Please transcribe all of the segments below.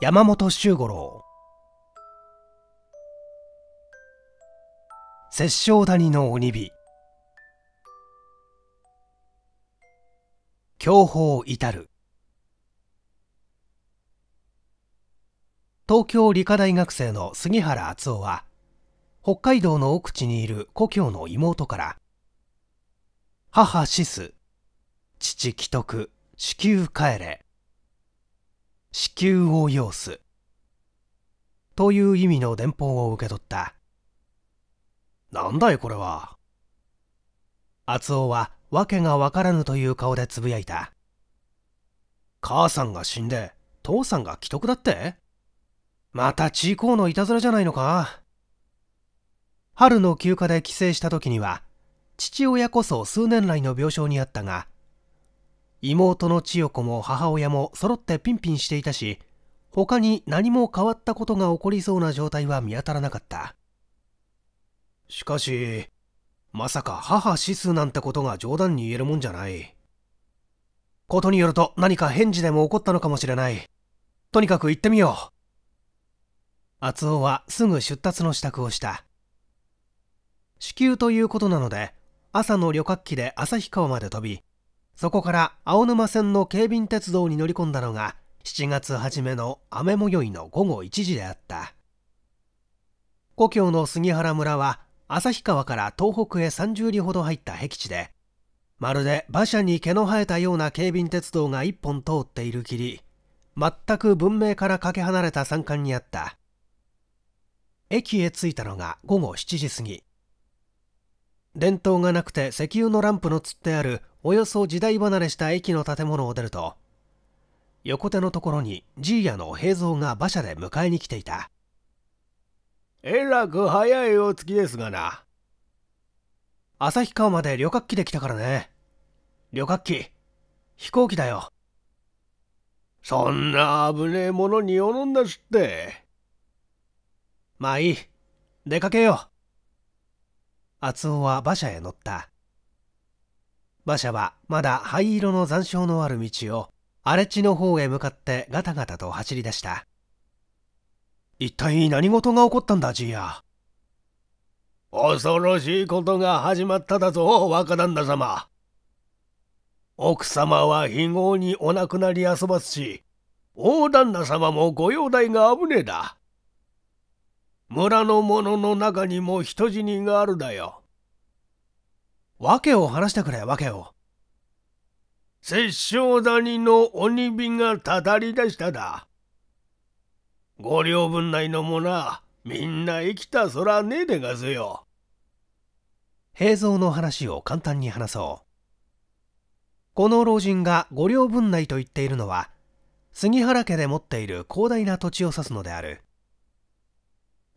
山本周五郎殺生谷の鬼火享保至る東京理科大学生の杉原敦夫は北海道の奥地にいる故郷の妹から母シス父既得至急帰れ子宮を要すという意味の電報を受け取ったなんだいこれは厚尾は訳が分からぬという顔でつぶやいた母さんが死んで父さんが危篤だってまたチーコのいたずらじゃないのか春の休暇で帰省した時には父親こそ数年来の病床にあったが妹の千代子も母親も揃ってピンピンしていたし他に何も変わったことが起こりそうな状態は見当たらなかったしかしまさか母指数なんてことが冗談に言えるもんじゃないことによると何か返事でも起こったのかもしれないとにかく行ってみよう敦夫はすぐ出立の支度をした至急ということなので朝の旅客機で旭川まで飛びそこから青沼線の警備鉄道に乗り込んだのが7月初めの雨もよいの午後1時であった故郷の杉原村は旭川から東北へ30里ほど入った僻地でまるで馬車に毛の生えたような警備鉄道が1本通っているきり全く文明からかけ離れた山間にあった駅へ着いたのが午後7時過ぎ電灯がなくて石油のランプのつってあるおよそ時代離れした駅の建物を出ると横手のところにじいやの平蔵が馬車で迎えに来ていたえらく早いお月ですがな旭川まで旅客機で来たからね旅客機飛行機だよそんな危ねえものに及んだしってまあいい出かけよう厚尾は馬車へ乗った馬車はまだ灰色の残照のある道を荒れ地の方へ向かってガタガタと走り出した一体何事が起こったんだじいや恐ろしいことが始まっただぞ若旦那様奥様は非業にお亡くなり遊ばすし大旦那様もご容体が危ねえだ村の者の中にも人死にがあるだよ訳を話してくれ、訳を。殺生谷の鬼火がたたり出しただ。五両分内のもな、みんな生きたそらねえでがすよ。平蔵の話を簡単に話そう。この老人が五両分内と言っているのは、杉原家で持っている広大な土地を指すのである。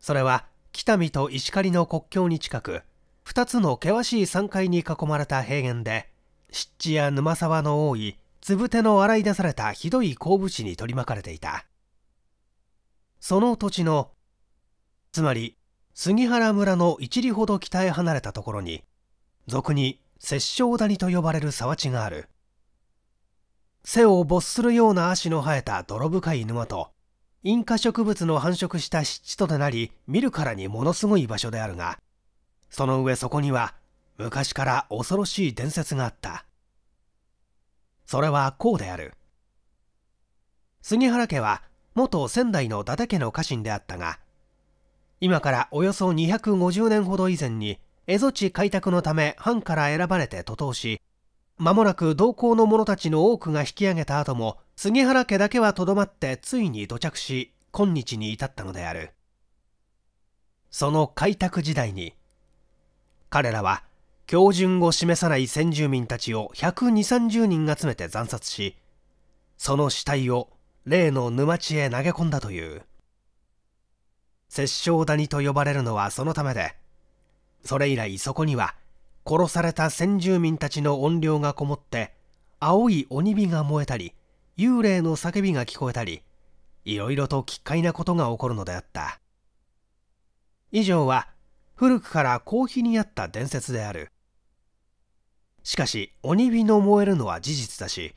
それは、北見と石狩の国境に近く、2つの険しい山階に囲まれた平原で湿地や沼沢の多いつぶての洗い出されたひどい鉱物地に取り巻かれていたその土地のつまり杉原村の一里ほど北へ離れたところに俗に殺生谷と呼ばれる沢地がある背を没するような足の生えた泥深い沼とインカ植物の繁殖した湿地とでなり見るからにものすごい場所であるがその上そこには昔から恐ろしい伝説があったそれはこうである杉原家は元仙台の伊達家の家臣であったが今からおよそ250年ほど以前に蝦夷地開拓のため藩から選ばれて徒党し間もなく同行の者たちの多くが引き上げた後も杉原家だけはとどまってついに土着し今日に至ったのであるその開拓時代に彼らは標準を示さない先住民たちを12030人集めて惨殺しその死体を例の沼地へ投げ込んだという殺生谷と呼ばれるのはそのためでそれ以来そこには殺された先住民たちの怨霊がこもって青い鬼火が燃えたり幽霊の叫びが聞こえたりいろいろと奇怪なことが起こるのであった以上は古くから公費にあった伝説であるしかし鬼火の燃えるのは事実だし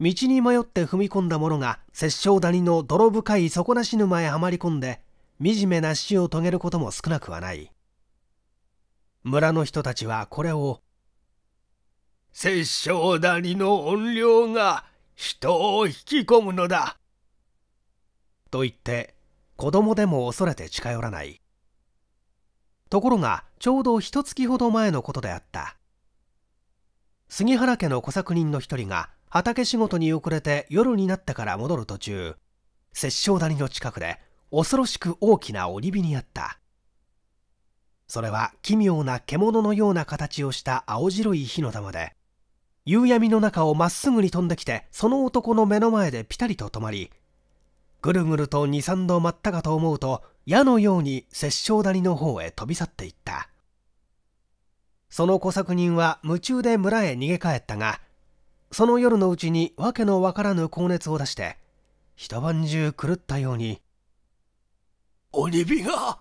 道に迷って踏み込んだ者が殺生谷の泥深い底なし沼へはまり込んで惨めな死を遂げることも少なくはない村の人たちはこれを「殺生谷の怨霊が人を引き込むのだ」と言って子供でも恐れて近寄らないところがちょうど一月ほど前のことであった杉原家の小作人の一人が畑仕事に遅れて夜になったから戻る途中殺生谷の近くで恐ろしく大きな鬼り火にあったそれは奇妙な獣のような形をした青白い火の玉で夕闇の中をまっすぐに飛んできてその男の目の前でピタリと止まりぐるぐると23度待ったかと思うと矢のように殺生谷の方へ飛び去っていったその小作人は夢中で村へ逃げ帰ったがその夜のうちに訳のわからぬ高熱を出して一晩中狂ったように「鬼火が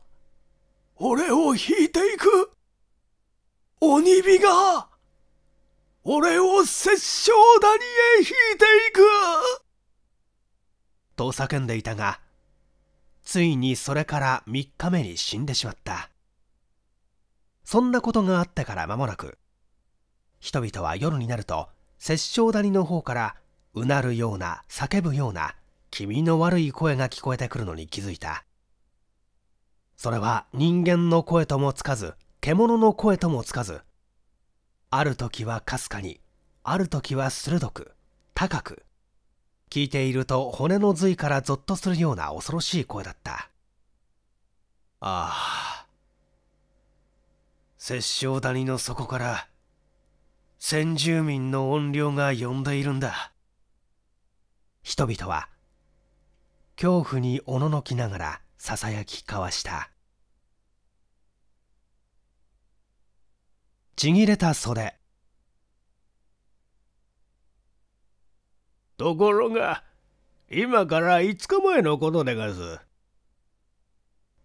俺を引いていく鬼火が俺を殺生谷へ引いていく!」と叫んでいたがついにそれから3日目に死んでしまったそんなことがあってから間もなく人々は夜になると殺生谷の方からうなるような叫ぶような気味の悪い声が聞こえてくるのに気づいたそれは人間の声ともつかず獣の声ともつかずある時はかすかにある時は鋭く高く聞いていると骨の髄からゾッとするような恐ろしい声だったああ殺生谷の底から先住民の怨霊が呼んでいるんだ人々は恐怖におののきながらささやき交わしたちぎれた袖ところが今から5日前のことでがす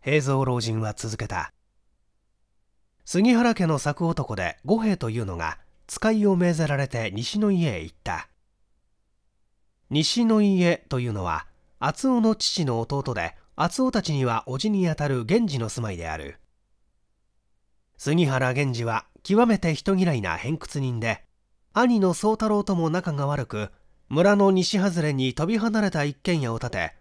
平蔵老人は続けた杉原家の作男で五兵衛というのが使いを命ぜられて西の家へ行った西の家というのは厚尾の父の弟で厚尾たちには叔父にあたる源氏の住まいである杉原源氏は極めて人嫌いな偏屈人で兄の宗太郎とも仲が悪く村の西外れに飛び離れた一軒家を建て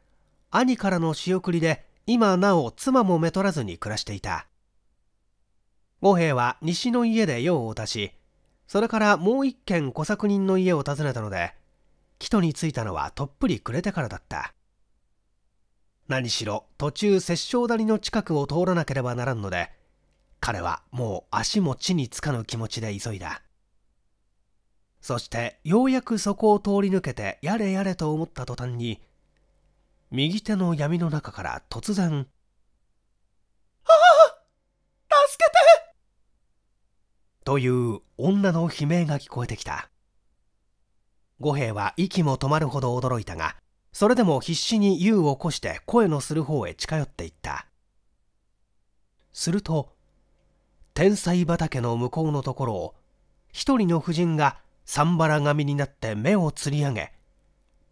兄からの仕送りで今なお妻もめとらずに暮らしていた五兵衛は西の家で用を足しそれからもう一軒小作人の家を訪ねたので木戸に着いたのはとっぷり暮れてからだった何しろ途中殺生谷の近くを通らなければならんので彼はもう足も地につかぬ気持ちで急いだそしてようやくそこを通り抜けてやれやれと思った途端に右手の闇の中から突然「ああ助けて!」という女の悲鳴が聞こえてきた五兵衛は息も止まるほど驚いたがそれでも必死に湯を起こして声のする方へ近寄っていったすると天才畑の向こうのところを一人の婦人がサンバラ髪になって目をつり上げ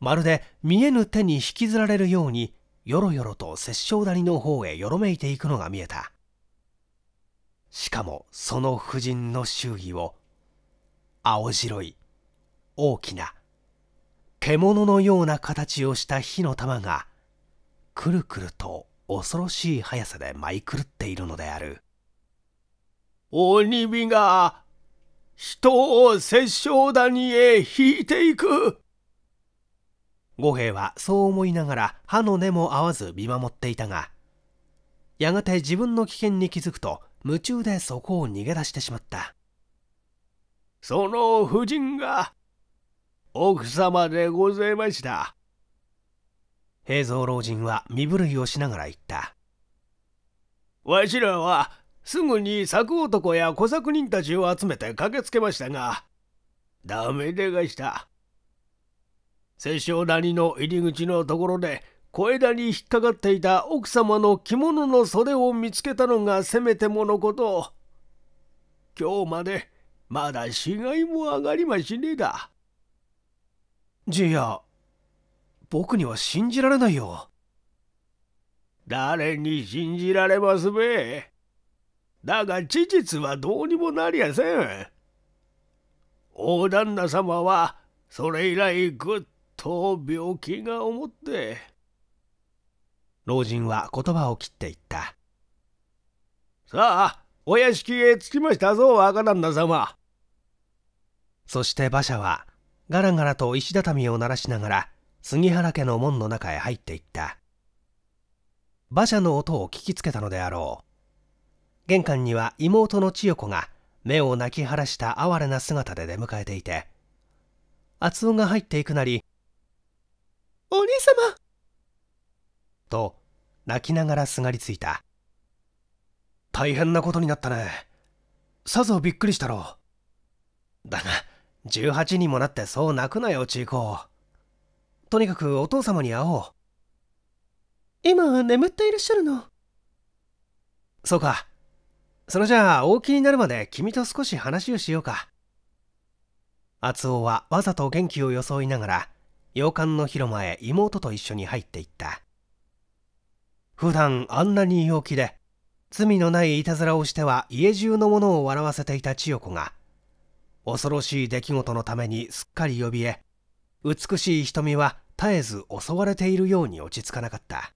まるで見えぬ手に引きずられるようによろよろと殺生谷の方へよろめいていくのが見えたしかもその婦人の周囲を青白い大きな獣のような形をした火の玉がくるくると恐ろしい速さで舞い狂っているのである鬼火が人を殺生谷へ引いていく五兵衛はそう思いながら歯の根も合わず見守っていたがやがて自分の危険に気づくと夢中でそこを逃げ出してしまったその夫人が奥様でございました平蔵老人は身震いをしながら言ったわしらはすぐに柵男や小作人たちを集めて駆けつけましたが、ダメでがした。殺生谷の入り口のところで小枝に引っかかっていた奥様の着物の袖を見つけたのがせめてものこと今日までまだ死骸も上がりましねえだじいや僕には信じられないよ誰に信じられますべだが事実はどうにもなりやせん。大旦那様はそれ以来ぐっと病気が重って。老人は言葉を切っていった。さあ、お屋敷へ着きましたぞ、若旦那様。そして馬車は、ガラガラと石畳を鳴らしながら、杉原家の門の中へ入っていった。馬車の音を聞きつけたのであろう。玄関には妹の千代子が目を泣き晴らした哀れな姿で出迎えていて厚夫が入っていくなり「お兄様!」と泣きながらすがりついた大変なことになったねさぞびっくりしたろうだが18にもなってそう泣くなよち代ことにかくお父様に会おう今眠っていらっしゃるのそうかそれじゃあ、大きになるまで君と少し話をしようか。厚尾はわざと元気を装いながら、洋館の広間へ妹と一緒に入っていった。普段あんなに陽気で、罪のないいたずらをしては家中のものを笑わせていた千代子が、恐ろしい出来事のためにすっかり怯え、美しい瞳は絶えず襲われているように落ち着かなかった。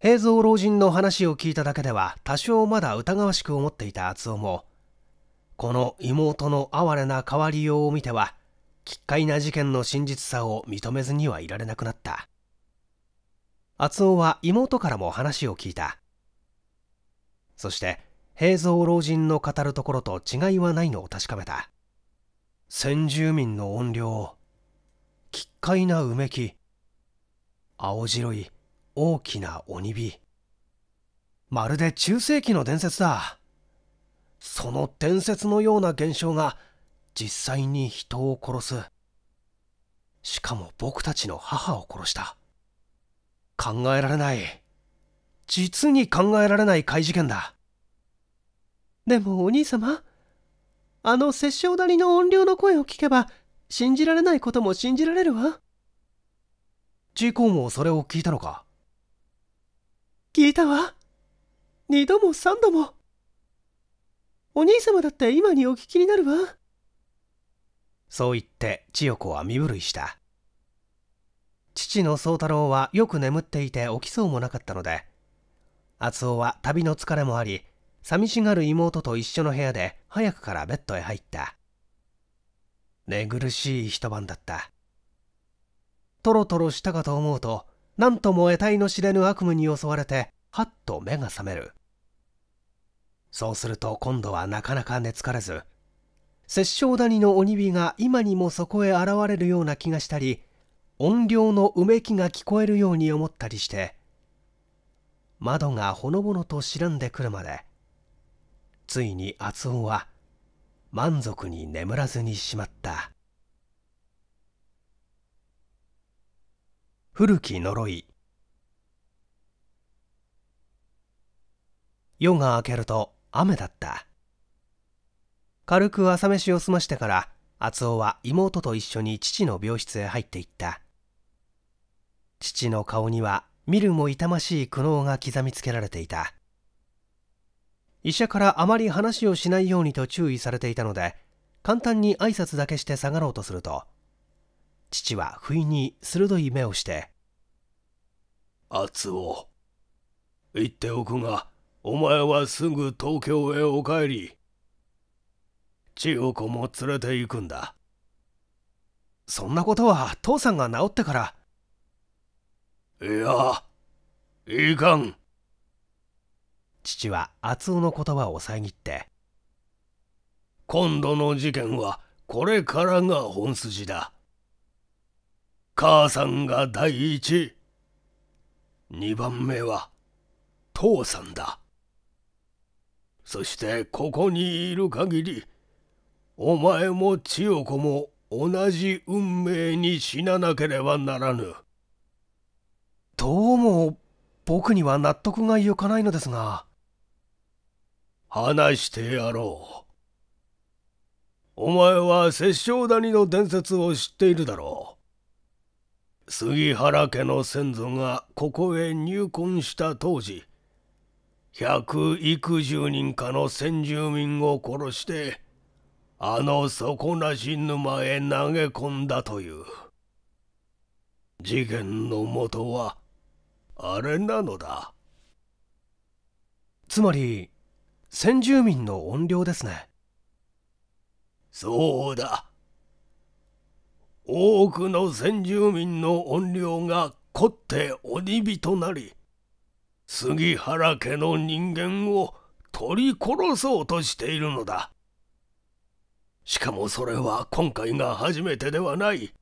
平蔵老人の話を聞いただけでは多少まだ疑わしく思っていた厚夫もこの妹の哀れな変わりようを見ては奇怪な事件の真実さを認めずにはいられなくなった厚夫は妹からも話を聞いたそして平蔵老人の語るところと違いはないのを確かめた先住民の怨霊奇怪なうめき青白い大きな鬼火まるで中世紀の伝説だその伝説のような現象が実際に人を殺すしかも僕たちの母を殺した考えられない実に考えられない怪事件だでもお兄様あの殺生谷の怨霊の声を聞けば信じられないことも信じられるわ事故もそれを聞いたのか聞いたわ。二度も三度も。お兄様だって今にお聞きになるわ。そう言って千代子は身震いした。父の宗太郎はよく眠っていて起きそうもなかったので、厚夫は旅の疲れもあり、寂しがる妹と一緒の部屋で早くからベッドへ入った。寝苦しい一晩だった。とろとろしたかと思うと、何とも得体の知れぬ悪夢に襲われてはっと目が覚めるそうすると今度はなかなか寝つかれず殺生谷の鬼火が今にもそこへ現れるような気がしたり音量のうめきが聞こえるように思ったりして窓がほのぼのと白んでくるまでついに厚音は満足に眠らずにしまった。古き呪い夜が明けると雨だった軽く朝飯を済ましてから敦夫は妹と一緒に父の病室へ入っていった父の顔には見るも痛ましい苦悩が刻みつけられていた医者からあまり話をしないようにと注意されていたので簡単に挨拶だけして下がろうとすると父は不意に鋭い目をして「厚尾言っておくがお前はすぐ東京へお帰り千代子も連れて行くんだ」そんなことは父さんが治ってからいやいかん父は敦尾の言葉を遮って今度の事件はこれからが本筋だ母さんが第一2番目は父さんだそしてここにいる限りお前も千代子も同じ運命に死ななければならぬどうも僕には納得がいかないのですが話してやろうお前は殺生谷の伝説を知っているだろう杉原家の先祖がここへ入婚した当時百幾十人かの先住民を殺してあの底なし沼へ投げ込んだという事件のもとはあれなのだつまり先住民の怨霊ですねそうだ多くの先住民の怨霊が凝って鬼火となり杉原家の人間を取り殺そうとしているのだしかもそれは今回が初めてではない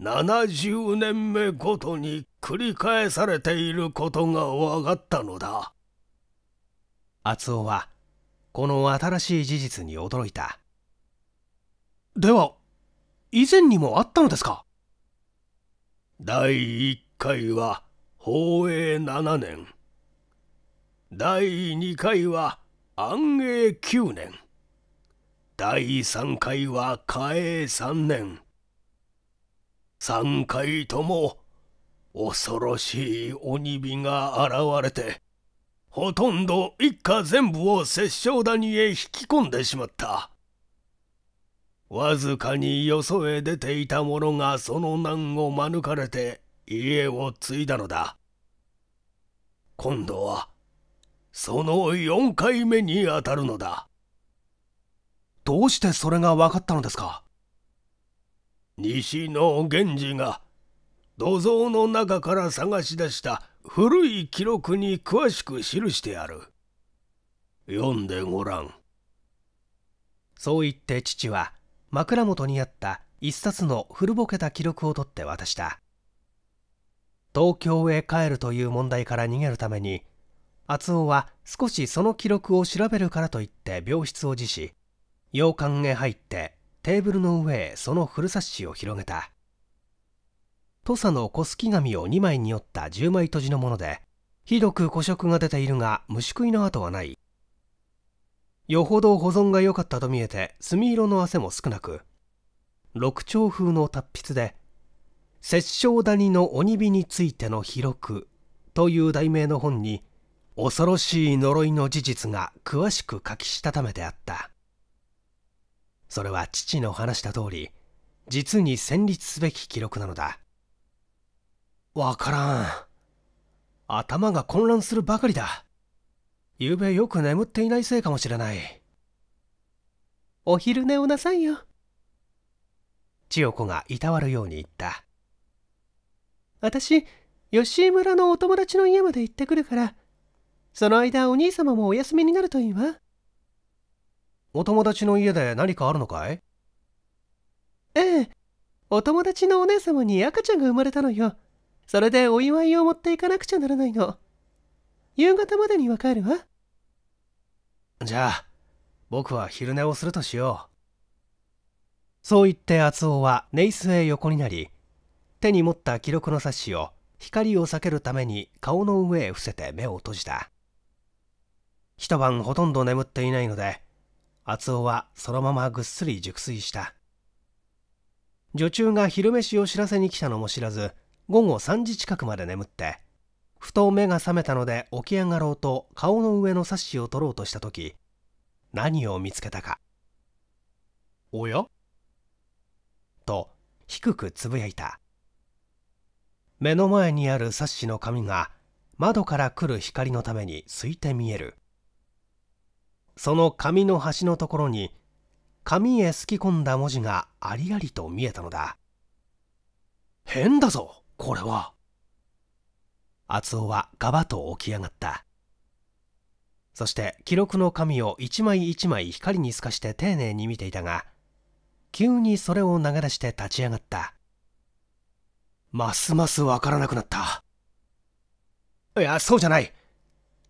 70年目ごとに繰り返されていることが分かったのだ敦夫はこの新しい事実に驚いたでは以前にもあったのですか第1回は宝永7年第2回は安永9年第3回は嘉永3年3回とも恐ろしい鬼火が現れてほとんど一家全部を殺生谷へ引き込んでしまったわずかによそへ出ていた者がその難を免れて家を継いだのだ今度はその4回目にあたるのだどうしてそれが分かったのですか西の源氏が土蔵の中から探し出した古い記録に詳しく記してある読んでごらんそう言って父は枕元にあった一冊の古ぼけた記録を取って渡した東京へ帰るという問題から逃げるために敦夫は少しその記録を調べるからといって病室を辞し洋館へ入ってテーブルの上へその古冊子を広げた土佐の小月紙を2枚に折った10枚閉じのものでひどく古色が出ているが虫食いの跡はないよほど保存が良かったと見えて墨色の汗も少なく六丁風の達筆で「殺生谷の鬼火についての記録」という題名の本に恐ろしい呪いの事実が詳しく書きしたためてあったそれは父の話した通り実に戦慄すべき記録なのだわからん頭が混乱するばかりだ昨べよく眠っていないせいかもしれないお昼寝をなさいよ千代子がいたわるように言った私吉井村のお友達の家まで行ってくるからその間お兄様もお休みになるといいわお友達の家で何かあるのかいええお友達のお姉様に赤ちゃんが生まれたのよそれでお祝いを持っていかなくちゃならないの夕方までには帰るわじゃあ僕は昼寝をするとしようそう言って厚尾は寝椅子へ横になり手に持った記録の冊子を光を避けるために顔の上へ伏せて目を閉じた一晩ほとんど眠っていないので厚尾はそのままぐっすり熟睡した女中が昼飯を知らせに来たのも知らず午後3時近くまで眠ってふと目が覚めたので起き上がろうと顔の上のサッシを取ろうとした時何を見つけたか「おや?」と低くつぶやいた目の前にあるサッシの紙が窓から来る光のためにすいて見えるその紙の端のところに紙へすき込んだ文字がありありと見えたのだ変だぞこれは厚尾はガバと起き上がったそして記録の紙を一枚一枚光に透かして丁寧に見ていたが急にそれを投げ出して立ち上がったますますわからなくなったいやそうじゃない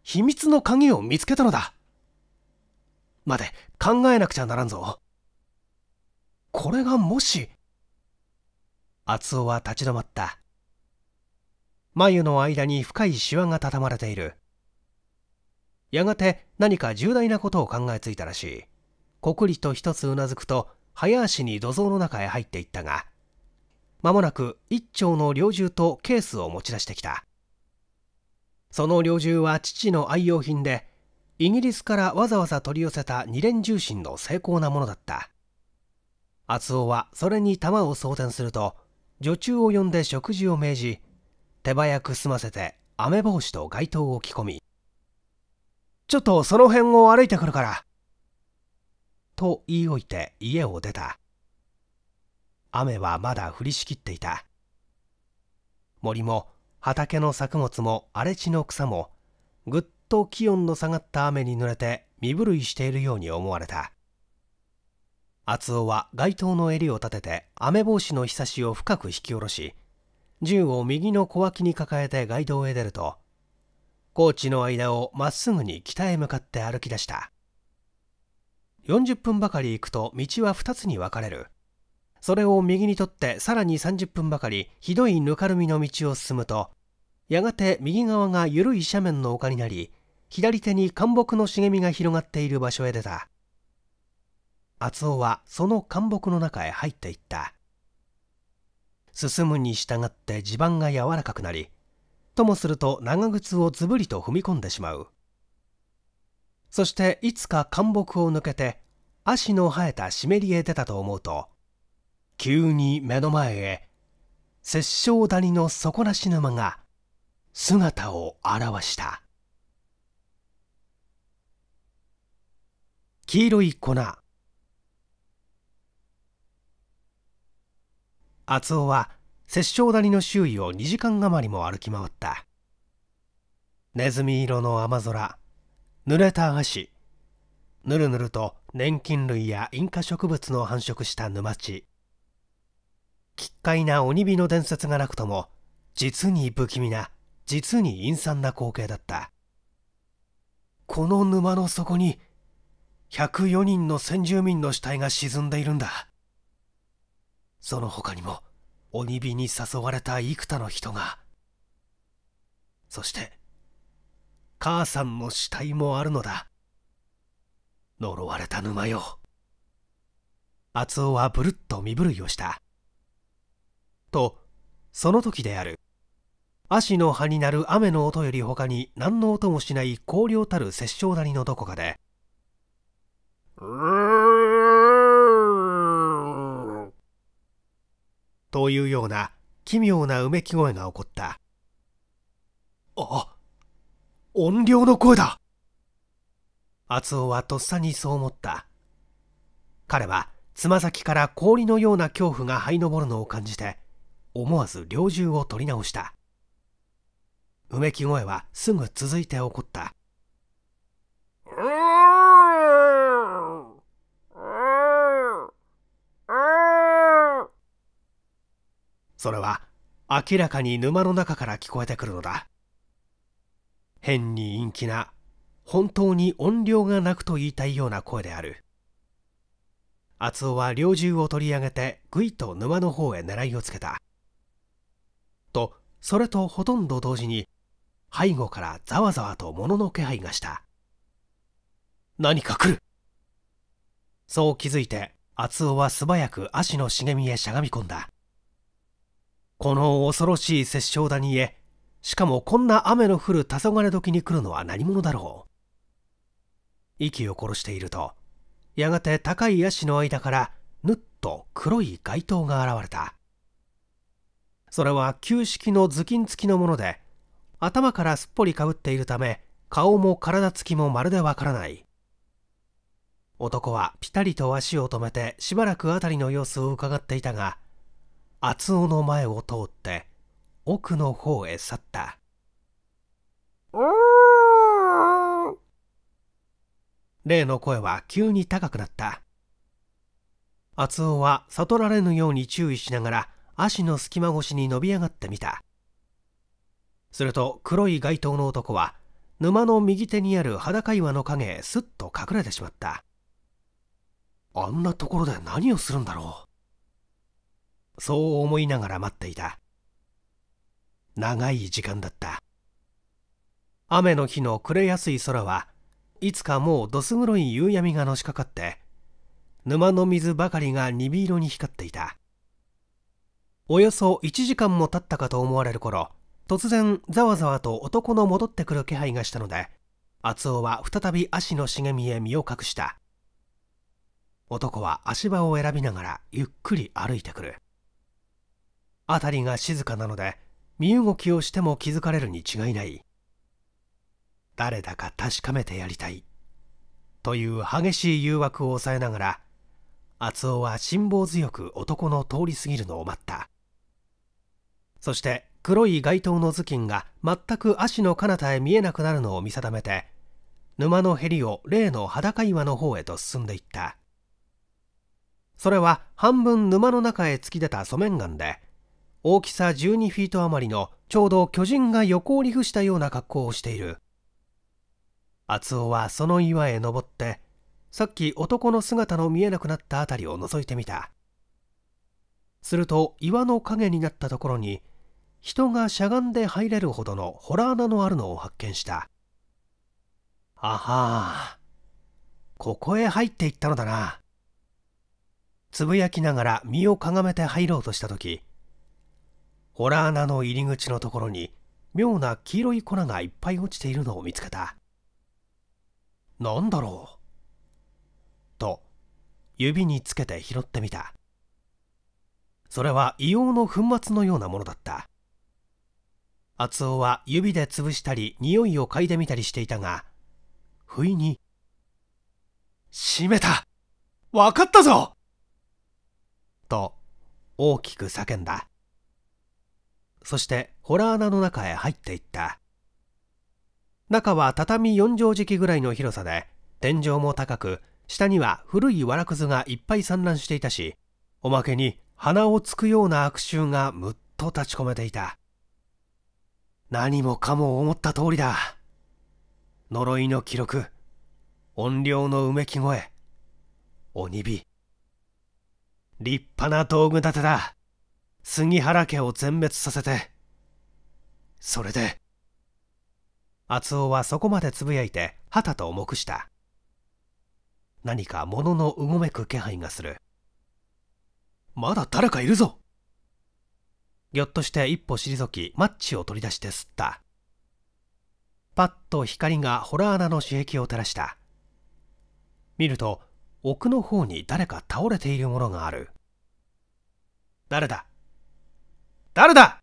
秘密の鍵を見つけたのだ待て考えなくちゃならんぞこれがもし厚尾は立ち止まった眉の間に深いシワが畳まれているやがて何か重大なことを考えついたらしいこくりと一つうなずくと早足に土蔵の中へ入っていったが間もなく一丁の猟銃とケースを持ち出してきたその猟銃は父の愛用品でイギリスからわざわざ取り寄せた二連重心の精巧なものだった厚尾はそれに弾を装填すると女中を呼んで食事を命じ手早く済ませて雨帽子と街灯を着込みちょっとその辺を歩いてくるからと言い置いて家を出た雨はまだ降りしきっていた森も畑の作物も荒れ地の草もぐっと気温の下がった雨に濡れて身震いしているように思われた厚尾は街灯の襟を立てて雨帽子のひさしを深く引き下ろし銃を右の小脇に抱えて街道へ出ると高知の間をまっすぐに北へ向かって歩き出した40分ばかり行くと道は2つに分かれるそれを右に取ってさらに30分ばかりひどいぬかるみの道を進むとやがて右側が緩い斜面の丘になり左手に灌木の茂みが広がっている場所へ出た厚尾はその灌木の中へ入っていった進むに従って地盤が柔らかくなりともすると長靴をずぶりと踏み込んでしまうそしていつか干木を抜けて足の生えた湿りへ出たと思うと急に目の前へ殺生谷の底なし沼が姿を現した黄色い粉厚尾は殺生谷の周囲を2時間余りも歩き回ったネズミ色の雨空濡れた足ぬるぬると粘菌類やインカ植物の繁殖した沼地奇怪な鬼火の伝説がなくとも実に不気味な実に陰惨な光景だったこの沼の底に104人の先住民の死体が沈んでいるんだその他にも鬼火に誘われた幾多の人がそして母さんの死体もあるのだ呪われた沼よつおはぶるっと身震いをしたとその時である葦の葉になる雨の音より他に何の音もしない荒涼たる殺生谷のどこかで「うーというような奇妙なうめき声が起こった。あ、音量の声だ厚尾はとっさにそう思った。彼はつま先から氷のような恐怖が這い上るのを感じて、思わず猟銃を取り直した。うめき声はすぐ続いて起こった。それは明らかに沼の中から聞こえてくるのだ変に陰気な本当に音量がなくと言いたいような声である厚尾は猟銃を取り上げてぐいと沼の方へ狙いをつけたとそれとほとんど同時に背後からざわざわと物の気配がした何か来るそう気づいて厚尾は素早く足の茂みへしゃがみ込んだこの恐ろしい殺生谷へしかもこんな雨の降る黄昏時に来るのは何者だろう息を殺しているとやがて高いヤシの間からぬっと黒い街灯が現れたそれは旧式の頭巾付きのもので頭からすっぽりかぶっているため顔も体つきもまるでわからない男はぴたりと足を止めてしばらく辺りの様子をうかがっていたが厚尾の前を通って奥の方へ去った例の声は急に高くなった厚尾は悟られぬように注意しながら足の隙間越しに伸び上がってみたすると黒い街灯の男は沼の右手にある裸岩の影へすっと隠れてしまったあんなところで何をするんだろうそう思いながら待っていた長い時間だった雨の日の暮れやすい空はいつかもうどす黒い夕闇がのしかかって沼の水ばかりが鈍色に光っていたおよそ1時間も経ったかと思われる頃突然ざわざわと男の戻ってくる気配がしたので敦夫は再び足の茂みへ身を隠した男は足場を選びながらゆっくり歩いてくる辺りが静かなので身動きをしても気づかれるに違いない誰だか確かめてやりたいという激しい誘惑を抑えながら敦夫は辛抱強く男の通り過ぎるのを待ったそして黒い街灯の頭巾が全く足の彼方へ見えなくなるのを見定めて沼のへりを例の裸岩の方へと進んでいったそれは半分沼の中へ突き出た粗面岩で大きさ12フィート余りのちょうど巨人が横をリフしたような格好をしている厚尾はその岩へ登ってさっき男の姿の見えなくなった辺りを覗いてみたすると岩の影になったところに人がしゃがんで入れるほどの洞穴のあるのを発見したあはあここへ入っていったのだなつぶやきながら身をかがめて入ろうとした時ホ穴の入り口のところに妙な黄色い粉がいっぱい落ちているのを見つけたなんだろうと指につけて拾ってみたそれは硫黄の粉末のようなものだった厚尾は指で潰したり匂いを嗅いでみたりしていたが不意に「閉めたわかったぞ!」と大きく叫んだそして洞穴の中へ入っていった中は畳4畳敷ぐらいの広さで天井も高く下には古いわらくずがいっぱい散乱していたしおまけに鼻をつくような悪臭がむっと立ち込めていた何もかも思った通りだ呪いの記録怨霊のうめき声鬼火立派な道具立てだ杉原家を全滅させてそれで厚夫はそこまでつぶやいてはたと目した何か物のうごめく気配がするまだ誰かいるぞぎょっとして一歩退きマッチを取り出して吸ったパッと光が洞穴の刺激を照らした見ると奥の方に誰か倒れているものがある誰だ誰だ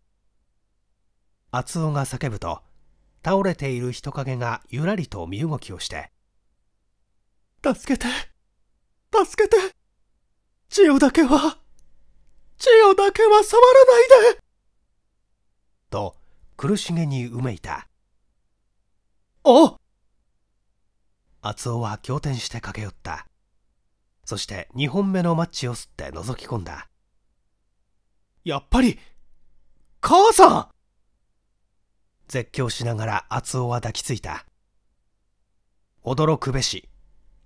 厚尾が叫ぶと、倒れている人影がゆらりと身動きをして、助けて助けて千代だけは千代だけは触らないでと、苦しげにうめいた。お厚尾は仰天して駆け寄った。そして2本目のマッチを吸って覗き込んだ。やっぱり母さん絶叫しながら厚尾は抱きついた。驚くべし、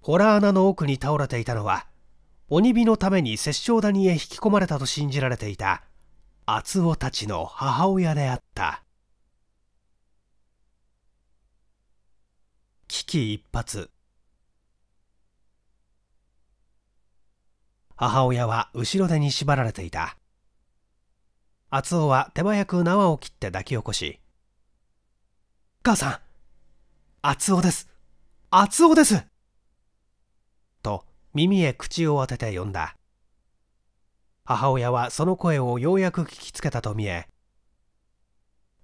洞穴の奥に倒れていたのは、鬼火のために殺生谷へ引き込まれたと信じられていた、厚尾たちの母親であった。危機一髪。母親は後ろ手に縛られていた。厚尾は手早く縄を切って抱き起こし、母さん、厚尾です。厚尾です。と耳へ口を当てて呼んだ。母親はその声をようやく聞きつけたと見え、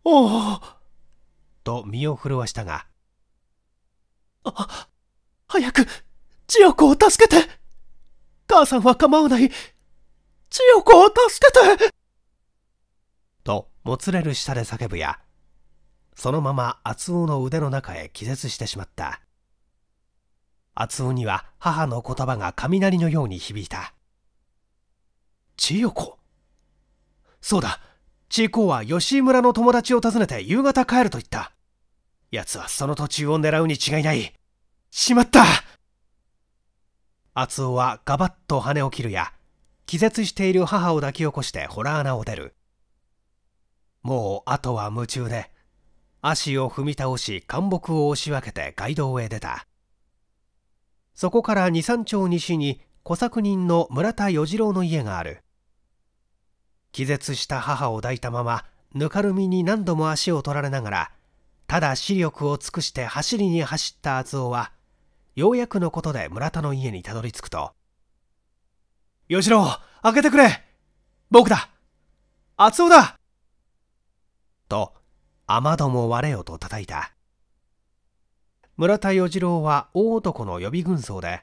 おおと身を震わしたが、あ、早く、千代子を助けて母さんは構わない。千代子を助けてもつれる舌で叫ぶやそのまま厚尾の腕の中へ気絶してしまった厚尾には母の言葉が雷のように響いた千代子そうだ千代子は吉井村の友達を訪ねて夕方帰ると言った奴はその途中を狙うに違いないしまった厚尾はガバッと羽を切るや気絶している母を抱き起こしてホラー穴を出るもうあとは夢中で足を踏み倒し陥木を押し分けて街道へ出たそこから二三町西に小作人の村田与次郎の家がある気絶した母を抱いたままぬかるみに何度も足を取られながらただ視力を尽くして走りに走った敦夫はようやくのことで村田の家にたどり着くと「与次郎開けてくれ僕だ厚夫だと雨戸も我よと叩いた村田与次郎は大男の予備軍曹で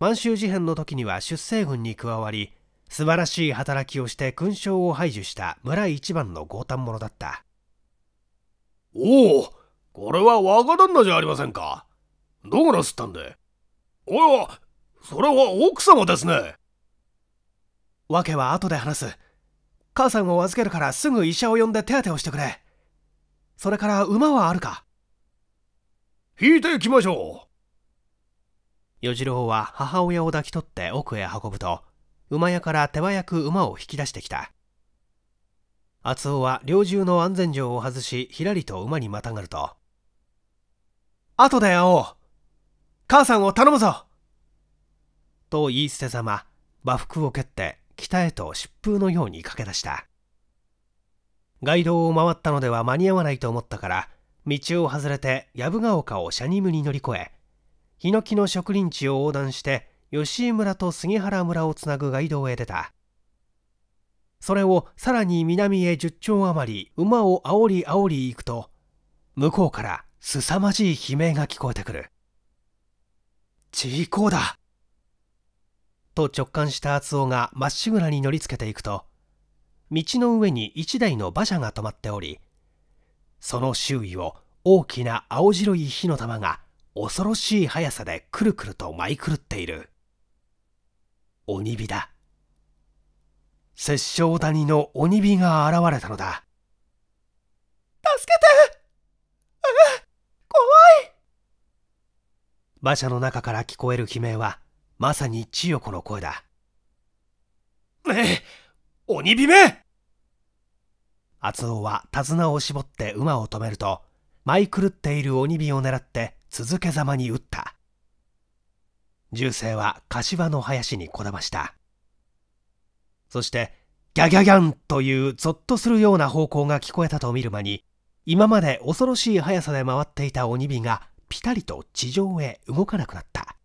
満州事変の時には出征軍に加わり素晴らしい働きをして勲章を排除した村一番の強胆者だったおおこれは若旦那じゃありませんかどこなすったんでおやそれは奥様ですね訳は後で話す母さんを預けるからすぐ医者を呼んで手当てをしてくれそれから馬はあるか引いてきましょう与次郎は母親を抱き取って奥へ運ぶと馬屋から手早く馬を引き出してきた厚尾は猟銃の安全錠を外しひらりと馬にまたがると後で会おう母さんを頼むぞと言い捨てざま馬服を蹴って北へと疾風のように駆け出した街道を回ったのでは間に合わないと思ったから道を外れて藪ヶ丘をシャニムに乗り越えヒノキの植林地を横断して吉井村と杉原村をつなぐ街道へ出たそれをさらに南へ10丁余り馬を煽り煽り行くと向こうから凄まじい悲鳴が聞こえてくる地位だと直感した厚尾がまっしぐらに乗りつけていくと道の上に1台の馬車が止まっておりその周囲を大きな青白い火の玉が恐ろしい速さでくるくると舞い狂っている鬼火だ殺生谷の鬼火が現れたのだ助けて怖い馬車の中から聞こえる悲鳴はまさに千代子の声だねえ鬼火厚尾は手綱を絞って馬を止めると舞い狂っている鬼火を狙って続けざまに撃った銃声は柏の林にこだましたそしてギャギャギャンというゾッとするような方向が聞こえたと見る間に今まで恐ろしい速さで回っていた鬼火がピタリと地上へ動かなくなった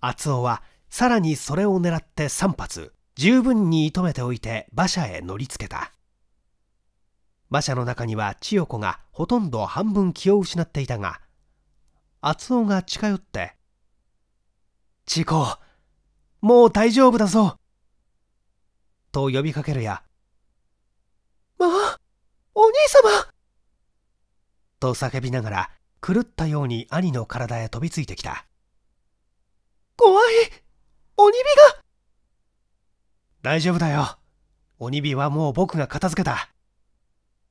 厚尾はさらにそれを狙って3発十分に射止めておいて馬車へ乗りつけた馬車の中には千代子がほとんど半分気を失っていたが厚尾が近寄って「千子もう大丈夫だぞ」と呼びかけるや「まあお兄様!」と叫びながら狂ったように兄の体へ飛びついてきた「怖い鬼火が!」大丈夫だよ。鬼火はもう僕が片付けた。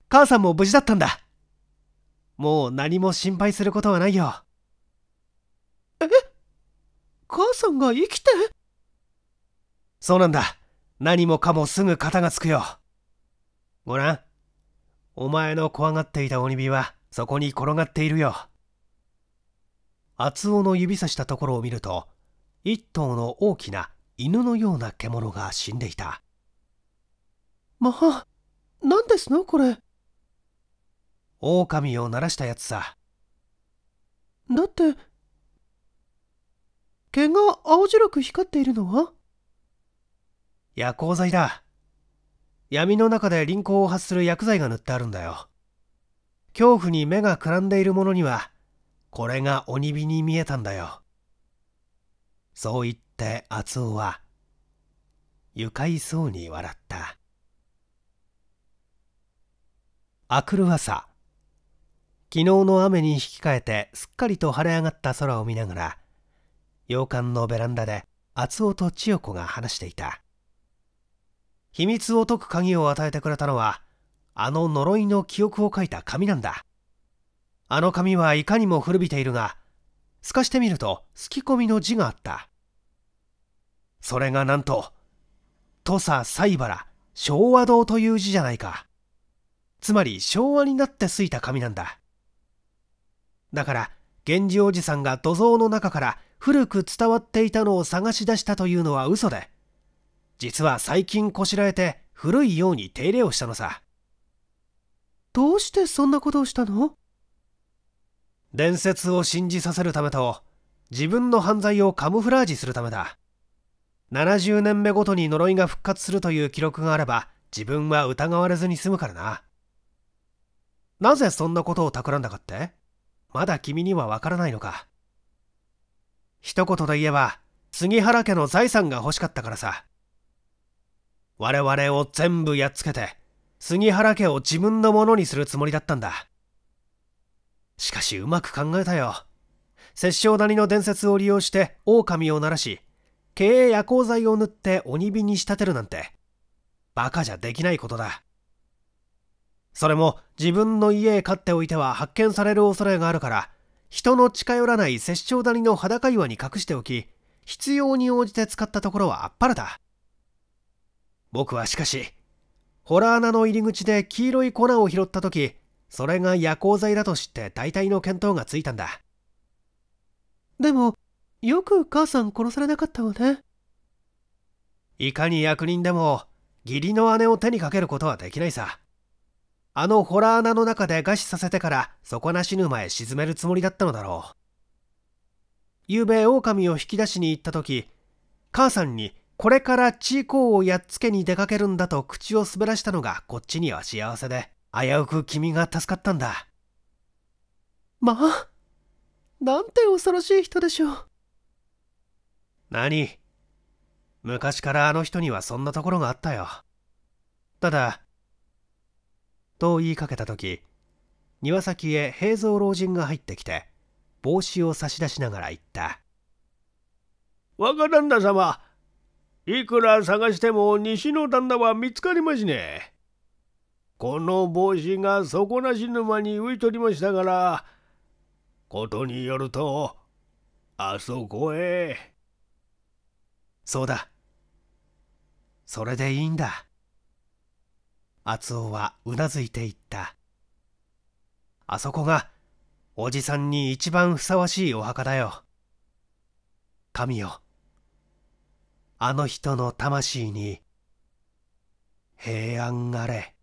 母さんも無事だったんだ。もう何も心配することはないよ。え母さんが生きてそうなんだ。何もかもすぐ型がつくよ。ごらん。お前の怖がっていた鬼火はそこに転がっているよ。厚尾の指さしたところを見ると、一頭の大きな犬のような獣が死んでいたまあ何ですのこれ狼を鳴らしたやつさだって毛が青白く光っているのは夜光剤だ闇の中で輪行を発する薬剤が塗ってあるんだよ恐怖に目がくらんでいる者にはこれが鬼火に見えたんだよそう言ってって厚夫は愉快そうに笑ったあくる朝昨日の雨に引き換えてすっかりと晴れ上がった空を見ながら洋館のベランダで敦夫と千代子が話していた秘密を解く鍵を与えてくれたのはあの呪いの記憶を書いた紙なんだあの紙はいかにも古びているが透かしてみるとすき込みの字があったそれがなんと土佐西原昭和堂という字じゃないかつまり昭和になってすいた紙なんだだから源氏おじさんが土蔵の中から古く伝わっていたのを探し出したというのは嘘で実は最近こしらえて古いように手入れをしたのさどうしてそんなことをしたの伝説を信じさせるためと自分の犯罪をカムフラージュするためだ70年目ごとに呪いが復活するという記録があれば自分は疑われずに済むからななぜそんなことを企んだかってまだ君にはわからないのか一言で言えば杉原家の財産が欲しかったからさ我々を全部やっつけて杉原家を自分のものにするつもりだったんだしかしうまく考えたよ殺生谷の伝説を利用して狼を鳴らし経営夜行剤を塗って鬼火に仕立てるなんて、バカじゃできないことだ。それも自分の家へ飼っておいては発見される恐れがあるから、人の近寄らない殺生谷の裸岩に隠しておき、必要に応じて使ったところはあっぱれだ。僕はしかし、ホラー穴の入り口で黄色い粉を拾った時、それが夜光剤だと知って大体の見当がついたんだ。でも、よく母さん殺されなかったわねいかに役人でも義理の姉を手にかけることはできないさあのホラー穴の中で餓死させてから底なし沼へ沈めるつもりだったのだろうゆうべ狼を引き出しに行った時母さんにこれからチーコーをやっつけに出かけるんだと口を滑らしたのがこっちには幸せで危うく君が助かったんだまあなんて恐ろしい人でしょう何昔からあの人にはそんなところがあったよ。ただ、と言いかけた時、庭先へ平蔵老人が入ってきて、帽子を差し出しながら言った。若旦那様、いくら探しても西の旦那は見つかりましね。この帽子が底なし沼に浮いとりましたから、ことによると、あそこへ。そうだそれでいいんだ敦夫はうなずいていったあそこがおじさんに一番ふさわしいお墓だよ神よあの人の魂に平安あれ。